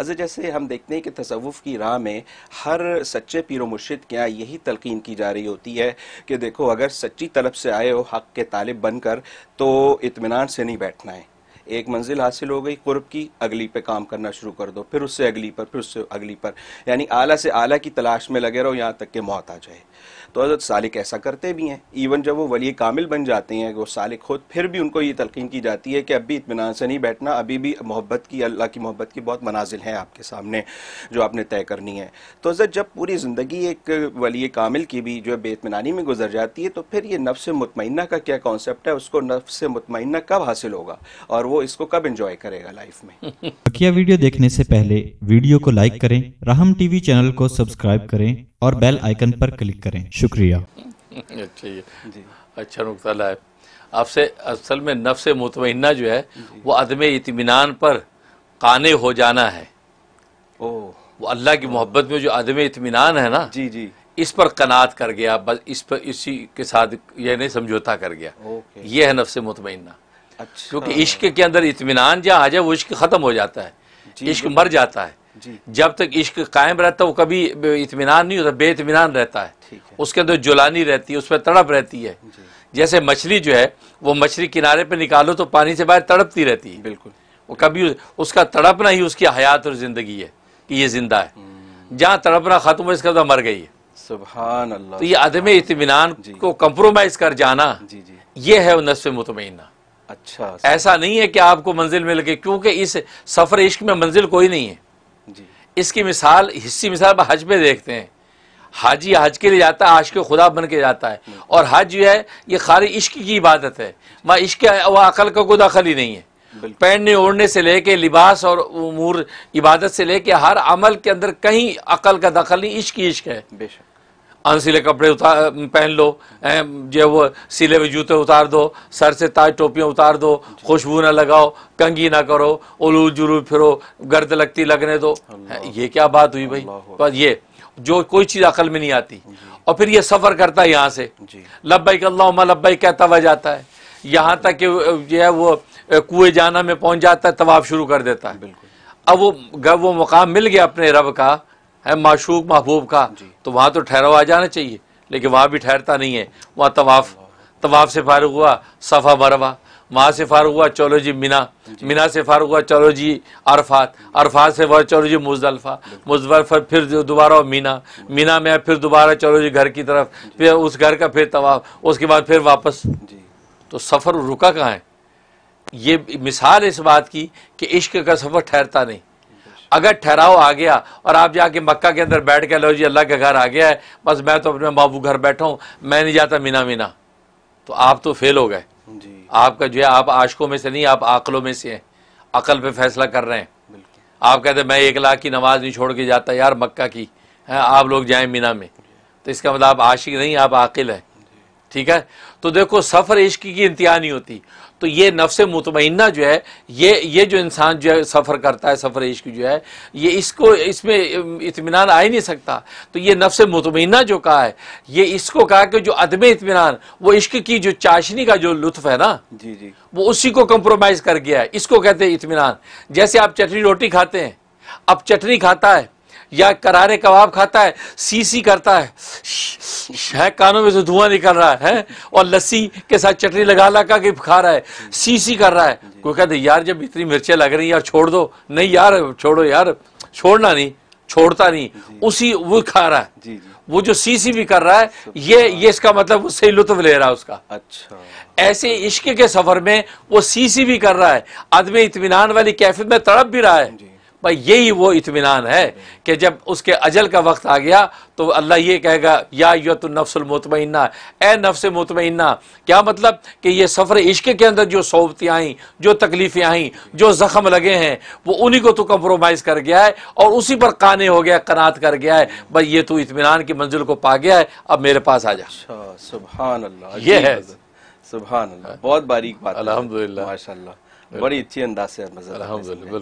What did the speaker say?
अजय अच्छा, जैसे हम देखते हैं कि तसवुफ़ की राह में हर सच्चे पीर मुर्शिद के यहाँ यही तलकिन की जा रही होती है कि देखो अगर सच्ची तलब से आए हो हक़ के तालिब बनकर तो इतमान से नहीं बैठना है एक मंजिल हासिल हो गई कुर्ब की अगली पे काम करना शुरू कर दो फिर उससे अगली पर फिर उससे अगली पर यानी आला से आला की तलाश में लगे रहो यहाँ तक कि मौत आ जाए तो हजरत सालिक ऐसा करते भी हैं इवन जब वो वली कामिल बन जाते हैं वो सालिक खुद फिर भी उनको ये तलकिन की जाती है कि अब भी इतमान से नहीं बैठना अभी भी मोहब्बत की अल्लाह की मोहब्बत की बहुत मनाजिल हैं आपके सामने जो आपने तय करनी है तो हजरत जब पूरी ज़िंदगी एक वली कामिल की भी जो है बेतमानी में गुजर जाती है तो फिर ये से मतमना का क्या कॉन्सेप्ट है उसको नफ़ से मतमना कब हासिल होगा और वो वो इसको कब एंजॉय करेगा लाइफ में बकिया वीडियो देखने से पहले वीडियो को लाइक करें राहम टीवी चैनल को सब्सक्राइब करें और बेल आइकन पर क्लिक करें शुक्रिया जी अच्छा नुकता लाए आपसे असल में नफ्स मुतमिना जो है वो अदम इतमान पर काने हो जाना है ओ वो अल्लाह की मोहब्बत में जो अदम इतमान है ना जी जी इस पर कनात कर गया बस इस पर इसी के साथ यह नहीं समझौता कर गया ये है नफ्स मुतमिना अच्छा। क्योंकि इश्क के अंदर इतमान जहाँ आ जाए वो इश्क ख़त्म हो जाता है इश्क मर जाता है जब तक इश्क कायम रहता है वो कभी इतमान नहीं होता बेतमान रहता है, उसके अंदर जुलानी रहती है उस पर तड़प रहती है जैसे मछली जो है वो मछली किनारे पर निकालो तो पानी से बाहर तड़पती रहती है बिल्कुल वो कभी उसका तड़पना ही उसकी हयात और ज़िंदगी है कि ये ज़िंदा है हम्म। जहाँ तड़पना ख़त्म हो इसका मर गई है सुबहान अल्लाह तो ये अदम इतमान को कम्प्रोमाइज कर जाना ये है नस्फ मुतमना अच्छा ऐसा नहीं है कि आपको मंजिल मिल गई क्योंकि इस सफ़र इश्क में मंजिल कोई नहीं है जी इसकी मिसाल हिस्सी मिसाल हज में देखते हैं हाजी हज के लिए जाता है आशक खुदा बन के जाता है और हज जो है ये खाली इश्क की इबादत है माँ इश्क व अकल का कोई दखल ही नहीं है पहनने ओढ़ने से लेके लिबास और उमूर इबादत से लेके हर अमल के अंदर कहीं अकल का दखल नहीं इश्क इश्क है बेशक अनसिले कपड़े उतार पहन लो जो वो सिले हुए जूते उतार दो सर से ताज टोपियाँ उतार दो खुशबू ना लगाओ कंगी ना करो उलू जुलू फिरो गर्द लगती लगने दो ये क्या बात हुई भाई पर ये जो कोई चीज़ अकल में नहीं आती और फिर ये सफ़र करता है यहाँ से लब्बैक अल्लाह लब्बैक कहता हुआ जाता है यहाँ तक कि जो है वो कुएं जाना में पहुँच जाता है तवाब शुरू कर देता है अब वो वो मुकाम मिल गया अपने रब का है माशूक महबूब का तो वहाँ तो ठहरा आ जाना चाहिए लेकिन वहाँ भी ठहरता नहीं है वहाँ तवाफ़ तवाफ़ से फारग हुआ सफ़ा मरवा वहाँ से फारग हुआ चलो जी मीना मीना से फारग हुआ चलो जी अरफात अरफात से फार चलो जी मुजल्फा मुजलफा फिर दोबारा मीना मीना में फिर दोबारा चलो जी घर की तरफ फिर उस घर का फिर तवाफ उसके बाद फिर वापस तो सफ़र रुका कहाँ है ये मिसाल इस बात की कि इश्क का सफ़र ठहरता नहीं अगर ठहराव आ गया और आप जाके मक्का के अंदर बैठ के लो जी अल्लाह का घर आ गया है बस मैं तो अपने बाबू घर बैठा हूँ मैं नहीं जाता मीना मीना तो आप तो फेल हो गए आपका जो है आप आशकों में से नहीं आप आकलों में से हैं अकल पे फैसला कर रहे हैं आप कहते हैं मैं एक लाख की नमाज नहीं छोड़ के जाता यार मक्का की है आप लोग जाएं मीना में तो इसका मतलब आप आशिक नहीं आप आकिल हैं ठीक है तो देखो सफ़र इश्क की इंतहा नहीं होती तो ये नफ्स मुतमना जो है ये ये जो इंसान जो है सफ़र करता है सफ़र इश्क जो है ये इसको इसमें इतमान आ ही नहीं सकता तो ये नफ्स मुतमना जो कहा है ये इसको कहा कि जो अदम इतमान वो इश्क की जो चाशनी का जो लुत्फ है ना जी जी वो उसी को कंप्रोमाइज़ कर गया है इसको कहते हैं इतमान जैसे आप चटनी रोटी खाते हैं अब चटनी खाता है या करारे कबाब खाता है सीसी करता है है कानों में से धुआं निकल रहा है, है और लस्सी के साथ चटनी लगा लगा के खा रहा है सीसी कर रहा है कोई कहते यार जब इतनी मिर्चें लग रही यार छोड़ दो नहीं यार छोड़ो यार छोड़ना नहीं छोड़ता नहीं उसी वो खा रहा है जी, जी। वो जो सीसी भी कर रहा है तो ये ये इसका मतलब उससे लुत्फ ले रहा है उसका अच्छा ऐसे इश्क के सफर में वो सीसी भी कर रहा है आदमी इतमान वाली कैफियत में तड़प भी रहा है पर यही वो इतमान है कि जब उसके अजल का वक्त आ गया तो अल्लाह ये कहेगा या युत नफ्समतमन्ना ए नफ्स मतमन्ना क्या मतलब कि ये सफ़र इश्क के अंदर जो सोबतें आईं जो तकलीफ़ें आईं जो ज़ख़म लगे हैं वो उन्हीं को तो कम्प्रोमाइज़ कर गया है और उसी पर काने हो गया कनात कर गया है भाई ये तो इतमान की मंजिल को पा गया है अब मेरे पास आ जा अच्छा, सुबह ये है सुबह बहुत बारीक बात अलहमदिल्ला माशा बड़ी अच्छी अंदाज से